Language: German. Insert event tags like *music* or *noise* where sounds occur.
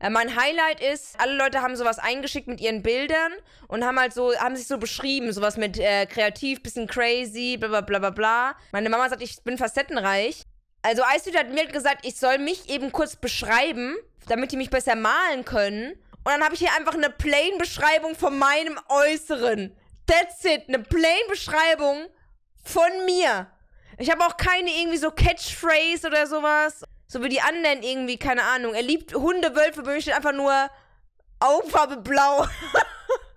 Äh, mein Highlight ist, alle Leute haben sowas eingeschickt mit ihren Bildern und haben halt so, haben sich so beschrieben, sowas mit äh, kreativ, bisschen crazy, bla bla bla bla. Meine Mama sagt, ich bin facettenreich. Also Eisdüte hat mir gesagt, ich soll mich eben kurz beschreiben, damit die mich besser malen können. Und dann habe ich hier einfach eine plain Beschreibung von meinem Äußeren. That's it, eine plain Beschreibung von mir. Ich habe auch keine irgendwie so Catchphrase oder sowas. So wie die anderen irgendwie, keine Ahnung. Er liebt Hunde, Wölfe, München einfach nur Augenfarbe blau. *laughs*